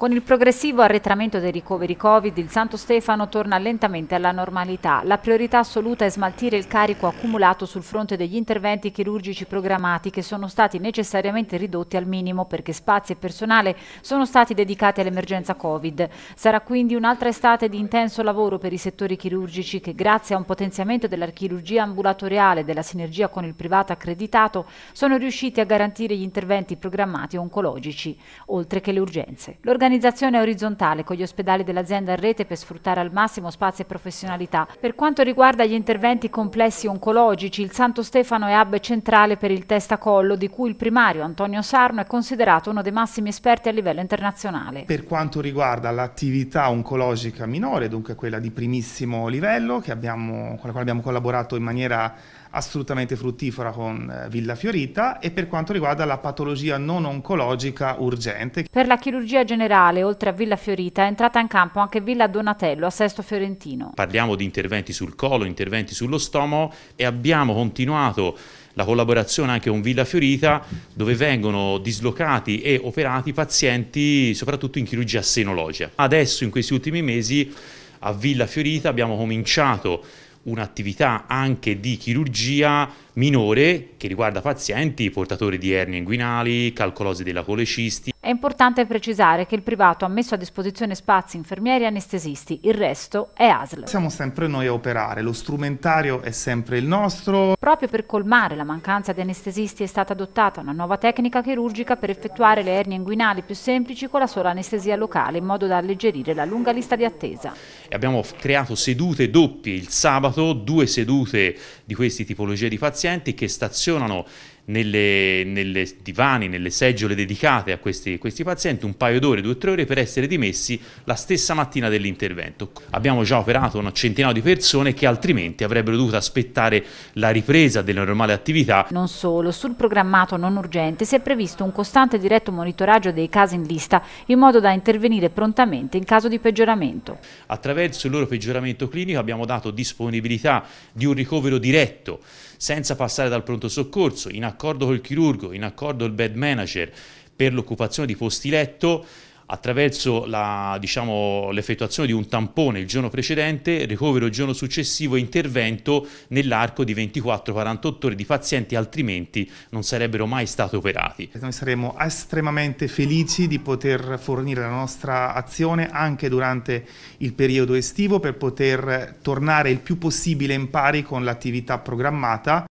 Con il progressivo arretramento dei ricoveri Covid, il Santo Stefano torna lentamente alla normalità. La priorità assoluta è smaltire il carico accumulato sul fronte degli interventi chirurgici programmati che sono stati necessariamente ridotti al minimo perché spazi e personale sono stati dedicati all'emergenza Covid. Sarà quindi un'altra estate di intenso lavoro per i settori chirurgici che grazie a un potenziamento della chirurgia ambulatoriale e della sinergia con il privato accreditato sono riusciti a garantire gli interventi programmati oncologici, oltre che le urgenze. L'organizzazione orizzontale con gli ospedali dell'azienda in rete per sfruttare al massimo spazi e professionalità. Per quanto riguarda gli interventi complessi oncologici, il Santo Stefano è hub centrale per il testacollo, di cui il primario Antonio Sarno è considerato uno dei massimi esperti a livello internazionale. Per quanto riguarda l'attività oncologica minore, dunque quella di primissimo livello, abbiamo, con la quale abbiamo collaborato in maniera assolutamente fruttifera con eh, Villa Fiorita, e per quanto riguarda la patologia non oncologica urgente. Per la chirurgia generale generale, oltre a Villa Fiorita, è entrata in campo anche Villa Donatello a Sesto Fiorentino. Parliamo di interventi sul colo, interventi sullo stomaco e abbiamo continuato la collaborazione anche con Villa Fiorita dove vengono dislocati e operati pazienti soprattutto in chirurgia senologia. Adesso in questi ultimi mesi a Villa Fiorita abbiamo cominciato un'attività anche di chirurgia minore che riguarda pazienti portatori di ernie inguinali, calcolosi della colecisti. È importante precisare che il privato ha messo a disposizione spazi infermieri e anestesisti, il resto è ASL. Siamo sempre noi a operare, lo strumentario è sempre il nostro. Proprio per colmare la mancanza di anestesisti è stata adottata una nuova tecnica chirurgica per effettuare le ernie inguinali più semplici con la sola anestesia locale in modo da alleggerire la lunga lista di attesa. Abbiamo creato sedute doppie il sabato, due sedute di queste tipologie di pazienti che stazionano nelle, nelle, divani, nelle seggiole dedicate a questi, questi pazienti un paio d'ore, due o tre ore per essere dimessi la stessa mattina dell'intervento. Abbiamo già operato un centinaio di persone che altrimenti avrebbero dovuto aspettare la ripresa delle normali attività. Non solo, sul programmato non urgente si è previsto un costante e diretto monitoraggio dei casi in lista in modo da intervenire prontamente in caso di peggioramento. Attraverso il loro peggioramento clinico abbiamo dato disponibilità di un ricovero diretto senza passare dal pronto soccorso in accordo accordo col chirurgo, in accordo col bed manager per l'occupazione di posti letto, attraverso diciamo, l'effettuazione diciamo, di un tampone il giorno precedente, ricovero il giorno successivo e intervento nell'arco di 24-48 ore di pazienti altrimenti non sarebbero mai stati operati. Noi saremo estremamente felici di poter fornire la nostra azione anche durante il periodo estivo per poter tornare il più possibile in pari con l'attività programmata.